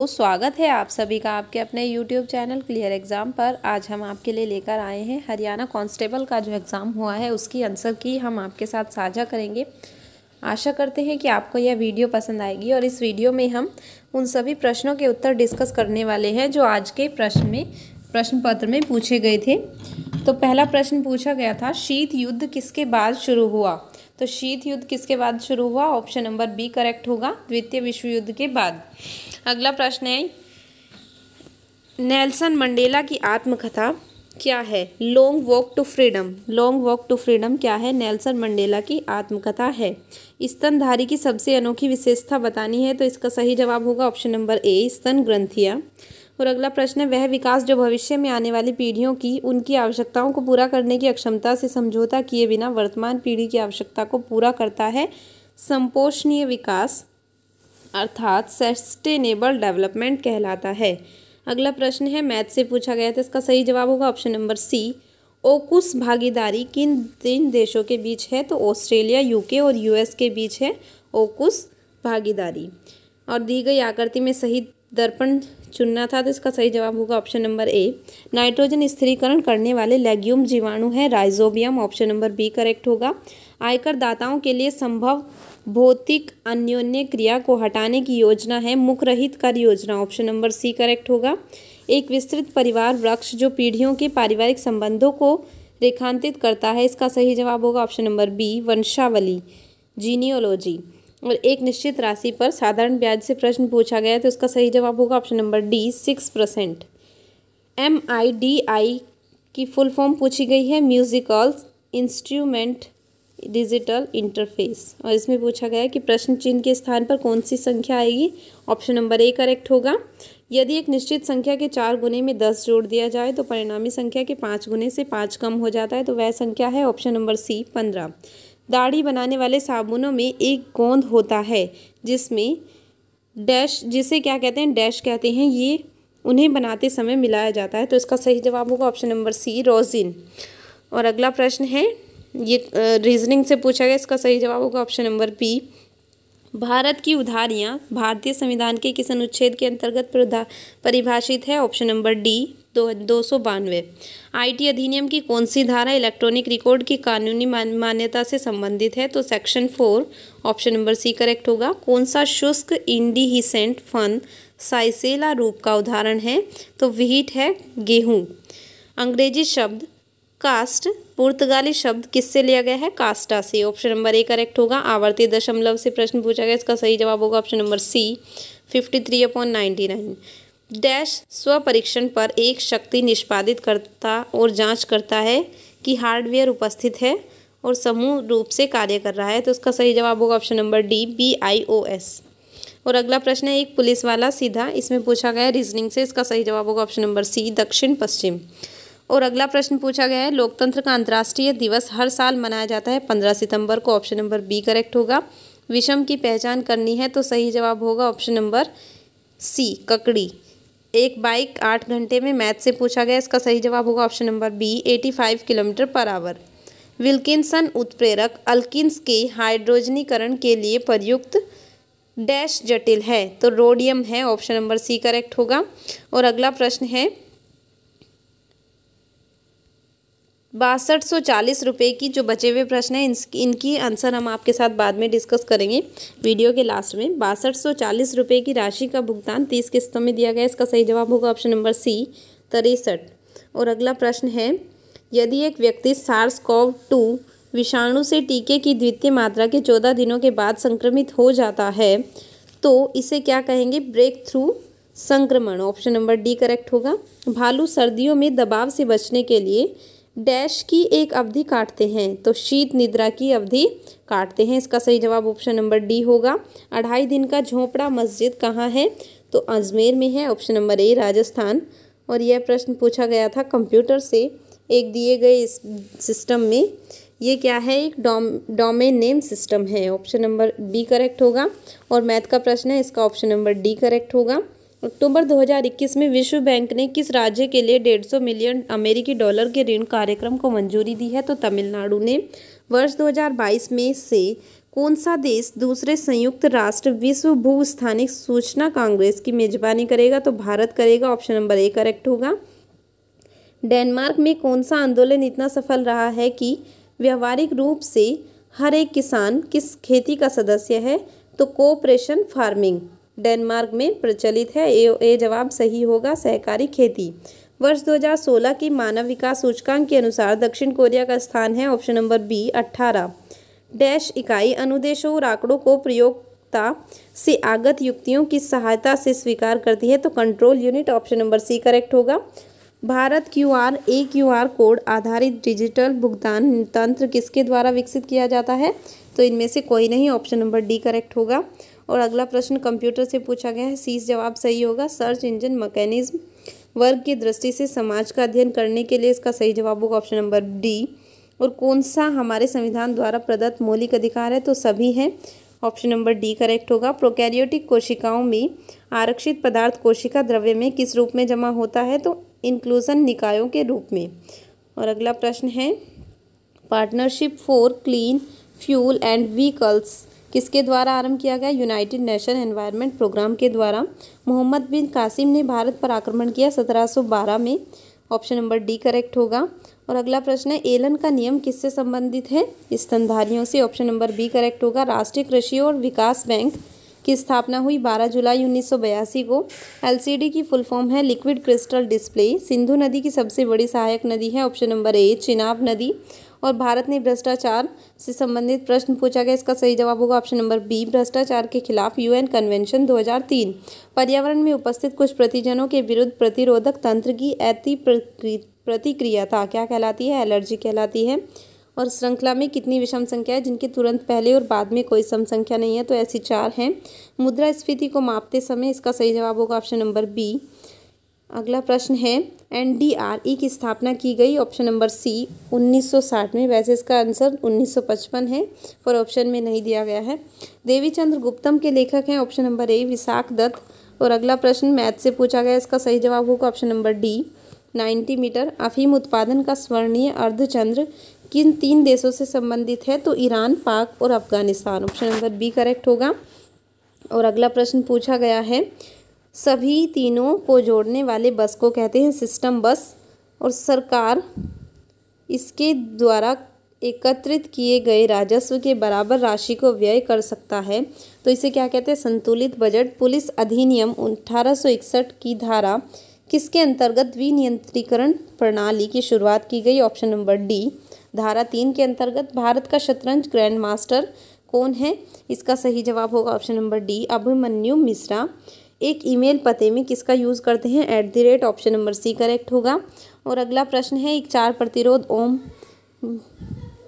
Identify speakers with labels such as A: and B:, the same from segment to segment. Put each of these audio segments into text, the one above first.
A: तो स्वागत है आप सभी का आपके अपने यूट्यूब चैनल क्लियर एग्ज़ाम पर आज हम आपके लिए लेकर आए हैं हरियाणा कांस्टेबल का जो एग्ज़ाम हुआ है उसकी आंसर की हम आपके साथ साझा करेंगे आशा करते हैं कि आपको यह वीडियो पसंद आएगी और इस वीडियो में हम उन सभी प्रश्नों के उत्तर डिस्कस करने वाले हैं जो आज के प्रश्न में प्रश्न पत्र में पूछे गए थे तो पहला प्रश्न पूछा गया था शीत युद्ध किसके बाद शुरू हुआ तो शीत युद्ध किसके बाद शुरू हुआ ऑप्शन नंबर बी करेक्ट होगा द्वितीय विश्व युद्ध के बाद अगला प्रश्न है नेल्सन मंडेला की आत्मकथा क्या है long walk to freedom long walk to freedom क्या है नेल्सन मंडेला की आत्मकथा है स्तनधारी की सबसे अनोखी विशेषता बतानी है तो इसका सही जवाब होगा ऑप्शन नंबर ए स्तन ग्रंथिया और अगला प्रश्न है वह विकास जो भविष्य में आने वाली पीढ़ियों की उनकी आवश्यकताओं को पूरा करने की अक्षमता से समझौता किए बिना वर्तमान पीढ़ी की आवश्यकता को पूरा करता है संपोषणीय विकास अर्थात सस्टेनेबल डेवलपमेंट कहलाता है अगला प्रश्न है मैथ से पूछा गया था तो इसका सही जवाब होगा ऑप्शन नंबर सी ओकुस भागीदारी किन तीन देशों के बीच है तो ऑस्ट्रेलिया यूके और यूएस के बीच है ओकुस भागीदारी और दी गई आकृति में सही दर्पण चुनना था तो इसका सही जवाब होगा ऑप्शन नंबर ए नाइट्रोजन स्थिरीकरण करने वाले लेग्यूम जीवाणु है rhizobium option number B correct होगा आयकर दाताओं के लिए संभव भौतिक अन्योन्य क्रिया को हटाने की योजना है मुखरहित कर योजना ऑप्शन नंबर सी करेक्ट होगा एक विस्तृत परिवार वृक्ष जो पीढ़ियों के पारिवारिक संबंधों को रेखांतित करता है इसका सही जवाब होगा ऑप्शन नंबर बी वंशावली जीनियोलॉजी और एक निश्चित राशि पर साधारण ब्याज से प्रश्न पूछा गया तो उसका सही जवाब होगा option number D six percent M I D I की फुल फॉर्म पूछी गई है म्यूजिकल इंस्ट्रूमेंट डिजिटल इंटरफेस और इसमें पूछा गया है कि प्रश्न चिन्ह के स्थान पर कौन सी संख्या आएगी ऑप्शन नंबर ए करेक्ट होगा यदि एक निश्चित संख्या के चार गुने में दस जोड़ दिया जाए तो परिणामी संख्या के पाँच गुने से पाँच कम हो जाता है तो वह संख्या है ऑप्शन नंबर सी पंद्रह दाढ़ी बनाने वाले साबुनों में एक गोंद होता है जिसमें डैश जिसे क्या कहते हैं डैश कहते हैं ये उन्हें बनाते समय मिलाया जाता है तो इसका सही जवाब होगा ऑप्शन नंबर सी रोजिन और अगला प्रश्न है ये रीजनिंग से पूछा गया इसका सही जवाब होगा ऑप्शन नंबर बी भारत की उधारियाँ भारतीय संविधान के किस अनुच्छेद के अंतर्गत परिभाषित है ऑप्शन नंबर डी दो सौ बानवे आई अधिनियम की कौन सी धारा इलेक्ट्रॉनिक रिकॉर्ड की कानूनी मान्यता से संबंधित है तो section four option number C correct होगा कौन सा शुष्क इंडिहिसेंट फन साइसेला रूप का उदाहरण है तो विहिट है गेहूँ अंग्रेजी शब्द कास्ट पुर्तगाली शब्द किससे लिया गया है कास्टा से ऑप्शन नंबर ए करेक्ट होगा आवर्ती दशमलव से प्रश्न पूछा गया इसका सही जवाब होगा option number C fifty three point ninety nine dash परीक्षण पर एक शक्ति निष्पादित करता और जांच करता है कि हार्डवेयर उपस्थित है और समूह रूप से कार्य कर रहा है तो उसका सही जवाब होगा option number D B I O S और अगला प्रश्न है एक पुलिस वाला सीधा इसमें पूछा गया है रीजनिंग से इसका सही जवाब होगा ऑप्शन नंबर सी दक्षिण पश्चिम और अगला प्रश्न पूछा गया है लोकतंत्र का अंतर्राष्ट्रीय दिवस हर साल मनाया जाता है पंद्रह सितंबर को ऑप्शन नंबर बी करेक्ट होगा विषम की पहचान करनी है तो सही जवाब होगा ऑप्शन नंबर सी ककड़ी एक बाइक आठ घंटे में मैथ से पूछा गया इसका सही जवाब होगा option number B eighty five kilometre per hour Wilkinson उत्प्रेरक अल्किस के हाइड्रोजनीकरण के लिए प्रयुक्त डैश जटिल है तो रोडियम है ऑप्शन नंबर सी करेक्ट होगा और अगला प्रश्न है बासठ सौ चालीस रुपये की जो बचे हुए प्रश्न हैं इनकी आंसर हम आपके साथ बाद में डिस्कस करेंगे वीडियो के लास्ट में बासठ सौ चालीस रुपये की राशि का भुगतान तीस किस्तों में दिया गया इसका सही जवाब होगा ऑप्शन नंबर सी तिरसठ और अगला प्रश्न है यदि एक व्यक्ति सार्स कोव टू विषाणु से टीके की द्वितीय मात्रा के चौदह दिनों के बाद संक्रमित हो जाता है तो इसे क्या कहेंगे ब्रेक थ्रू संक्रमण ऑप्शन नंबर डी करेक्ट होगा भालू सर्दियों में दबाव से बचने के लिए डैश की एक अवधि काटते हैं तो शीत निद्रा की अवधि काटते हैं इसका सही जवाब ऑप्शन नंबर डी होगा अढ़ाई दिन का झोंपड़ा मस्जिद कहाँ है तो अजमेर में है ऑप्शन नंबर ए राजस्थान और यह प्रश्न पूछा गया था कंप्यूटर से एक दिए गए इस सिस्टम में ये क्या है एक डोम डोमेन नेम सिस्टम है ऑप्शन नंबर बी करेक्ट होगा और मैथ का प्रश्न है इसका ऑप्शन नंबर डी करेक्ट होगा अक्टूबर 2021 में विश्व बैंक ने किस राज्य के लिए 150 मिलियन अमेरिकी डॉलर के ऋण कार्यक्रम को मंजूरी दी है तो तमिलनाडु ने वर्ष 2022 में से कौन सा देश दूसरे संयुक्त राष्ट्र विश्व भू स्थानिक सूचना कांग्रेस की मेजबानी करेगा तो भारत करेगा ऑप्शन नंबर ए करेक्ट होगा डेनमार्क में कौन सा आंदोलन इतना सफल रहा है कि व्यवहारिक रूप से हर एक किसान किस खेती का सदस्य है तो कोऑपरेशन फार्मिंग डेनमार्क में प्रचलित है ए जवाब सही होगा सहकारी खेती वर्ष 2016 की मानव विकास सूचकांक के अनुसार दक्षिण कोरिया का स्थान है ऑप्शन नंबर बी 18 डैश इकाई अनुदेशों और आंकड़ों को प्रयोगता से आगत युक्तियों की सहायता से स्वीकार करती है तो control unit option number C correct होगा भारत Q R A Q R code आधारित डिजिटल भुगतान तंत्र किसके द्वारा विकसित किया जाता है तो इनमें से कोई नहीं ऑप्शन नंबर डी करेक्ट होगा और अगला प्रश्न कंप्यूटर से पूछा गया है सीस जवाब सही होगा सर्च इंजन मैकेनिज्म वर्ग की दृष्टि से समाज का अध्ययन करने के लिए इसका सही जवाब होगा ऑप्शन नंबर डी और कौन सा हमारे संविधान द्वारा प्रदत्त मौलिक अधिकार है तो सभी हैं ऑप्शन नंबर डी करेक्ट होगा प्रोकैरियोटिक कोशिकाओं में आरक्षित पदार्थ कोशिका द्रव्य में किस रूप में जमा होता है तो इंक्लूजन निकायों के रूप में और अगला प्रश्न है partnership for clean fuel and vehicles किसके द्वारा आरंभ किया गया यूनाइटेड नेशन एनवायरनमेंट प्रोग्राम के द्वारा मोहम्मद बिन कासिम ने भारत पर आक्रमण किया 1712 में ऑप्शन नंबर डी करेक्ट होगा और अगला प्रश्न है एलन का नियम किससे संबंधित है स्तनधारियों से ऑप्शन नंबर बी करेक्ट होगा राष्ट्रीय कृषि और विकास बैंक की स्थापना हुई 12 जुलाई 1982 को एलसीडी की फुल फॉर्म है लिक्विड क्रिस्टल डिस्प्ले सिंधु नदी की सबसे बड़ी सहायक नदी है ऑप्शन नंबर ए चिनाब नदी और भारत ने भ्रष्टाचार से संबंधित प्रश्न पूछा गया इसका सही जवाब होगा ऑप्शन नंबर बी भ्रष्टाचार के खिलाफ यूएन कन्वेंशन 2003 पर्यावरण में उपस्थित कुछ प्रतिजनों के विरुद्ध प्रतिरोधक तंत्र की ऐति प्रतिक्रिया था क्या कहलाती है एलर्जी कहलाती है और श्रृंखला में कितनी विषम संख्या है जिनके तुरंत पहले और बाद में कोई सम संख्या नहीं है तो ऐसी चार हैं मुद्रास्फीति को मापते समय इसका सही जवाब होगा ऑप्शन नंबर बी अगला प्रश्न है एन डी आर ई की स्थापना की गई ऑप्शन नंबर सी 1960 में वैसे इसका आंसर 1955 है पर ऑप्शन में नहीं दिया गया है देवी चंद्र गुप्तम के लेखक हैं option number A Vishakhadatta और अगला प्रश्न मैथ से पूछा गया इसका सही जवाब होगा ऑप्शन नंबर डी 90 मीटर अफीम उत्पादन का स्वर्णीय अर्धचंद्र किन तीन देशों से संबंधित है तो ईरान पाक और Afghanistan option number B correct होगा और अगला प्रश्न पूछा गया है सभी तीनों को जोड़ने वाले बस को कहते हैं सिस्टम बस और सरकार इसके द्वारा एकत्रित किए गए राजस्व के बराबर राशि को व्यय कर सकता है तो इसे क्या कहते हैं संतुलित बजट पुलिस अधिनियम अठारह की धारा किसके अंतर्गत विनियंत्रीकरण प्रणाली की शुरुआत की गई ऑप्शन नंबर डी धारा तीन के अंतर्गत भारत का शतरंज ग्रैंड मास्टर कौन है इसका सही जवाब होगा option number D Abhimanyu Mishra एक ईमेल पते में किसका यूज़ करते हैं at the rate option number C correct होगा और अगला प्रश्न है एक चार प्रतिरोध ओम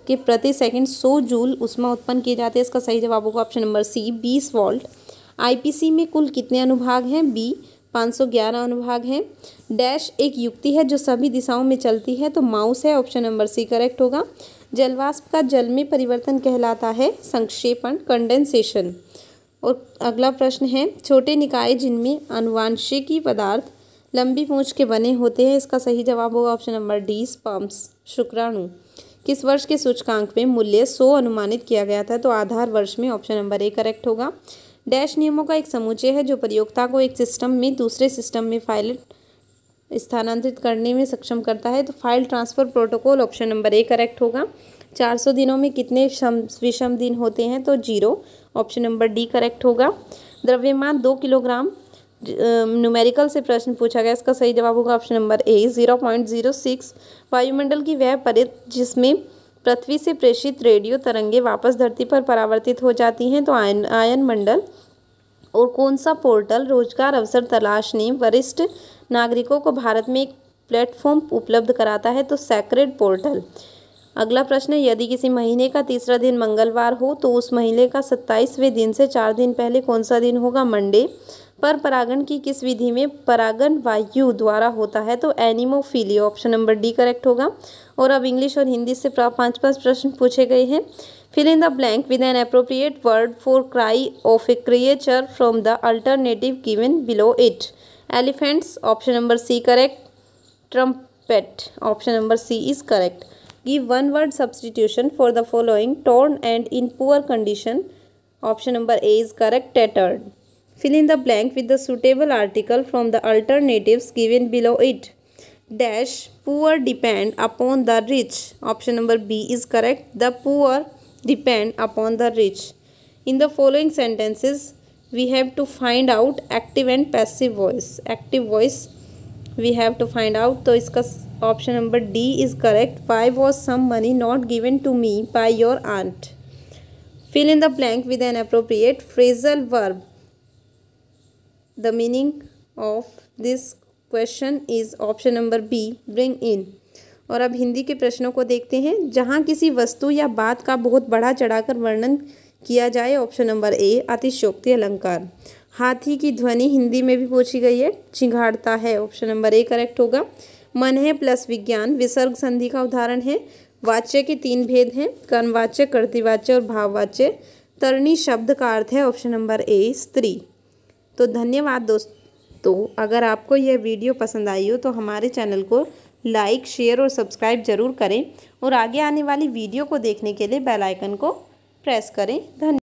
A: के प्रति सेकंड सो जूल उष्मा उत्पन्न किए जाते हैं इसका सही जवाब होगा ऑप्शन नंबर सी बीस वॉल्ट आईपीसी में कुल कितने अनुभाग हैं बी पाँच सौ ग्यारह अनुभाग हैं डैश एक युक्ति है जो सभी दिशाओं में चलती है तो माउस है ऑप्शन नंबर सी करेक्ट होगा जलवाष्प का जल में परिवर्तन कहलाता है संक्षेपण कंडेंसेशन और अगला प्रश्न है छोटे निकाय जिनमें अनुवांशिकी पदार्थ लंबी पूंछ के बने होते हैं इसका सही जवाब होगा ऑप्शन नंबर डी स्पम्स शुक्राणु किस वर्ष के सूचकांक में मूल्य सौ अनुमानित किया गया था तो आधार वर्ष में ऑप्शन नंबर ए करेक्ट होगा डैश नियमों का एक समूचे है जो प्रयोगता को एक सिस्टम में दूसरे सिस्टम में फाइल स्थानांतरित करने में सक्षम करता है तो file transfer protocol option number A correct होगा चार सौ दिनों में कितने विषम दिन होते हैं तो zero option number D correct होगा द्रव्यमान दो किलोग्राम न्यूमेरिकल से प्रश्न पूछा गया इसका सही जवाब होगा option number A zero point zero six वायुमंडल की वह परित जिसमें पृथ्वी से प्रेषित रेडियो तरंगे वापस धरती पर परावर्तित हो जाती हैं तो आयन आयन मंडल और कौन सा पोर्टल रोजगार अवसर तलाश ने वरिष्ठ नागरिकों को भारत में एक प्लेटफॉर्म उपलब्ध कराता है तो सैक्रेड पोर्टल अगला प्रश्न है यदि किसी महीने का तीसरा दिन मंगलवार हो तो उस महीने का सत्ताईसवें दिन से चार दिन पहले कौन सा दिन होगा मंडे पर परागण की किस विधि में परागण वायु द्वारा होता है तो anemophily option number D correct होगा और अब इंग्लिश और हिंदी से प्राप्त पाँच पाँच प्रश्न पूछे गए हैं fill in the blank with an appropriate word for cry of a creature from the alternative given below it elephants option number C correct trumpet option number C is correct Give one word substitution for the following torn and in poor condition. Option number A is correct tattered. Fill in the blank with the suitable article from the alternatives given below it. Dash poor depend upon the rich. Option number B is correct. The poor depend upon the rich. In the following sentences, we have to find out active and passive voice. Active voice we have to find out. So इसका option number D is correct five was some money not given to me by your aunt fill in the blank with an appropriate phrasal verb the meaning of this question is option number B bring in और अब हिंदी के प्रश्नों को देखते हैं जहाँ किसी वस्तु या बात का बहुत बड़ा चढ़ाकर वर्णन किया जाए ऑप्शन नंबर ए अतिशोक्ति अलंकार हाथी की ध्वनि हिंदी में भी पूछी गई है चिंघाड़ता है ऑप्शन नंबर ए करेक्ट होगा मन है प्लस विज्ञान विसर्ग संधि का उदाहरण है वाच्य के तीन भेद हैं कर्मवाच्य कर्तिवाच्य और भाववाच्य तरणी शब्द का अर्थ है ऑप्शन नंबर ए स्त्री तो धन्यवाद दोस्तों तो अगर आपको यह वीडियो पसंद आई हो तो हमारे चैनल को लाइक शेयर और सब्सक्राइब ज़रूर करें और आगे आने वाली वीडियो को देखने के लिए बेल आइकन को प्रेस करें धन्यवाद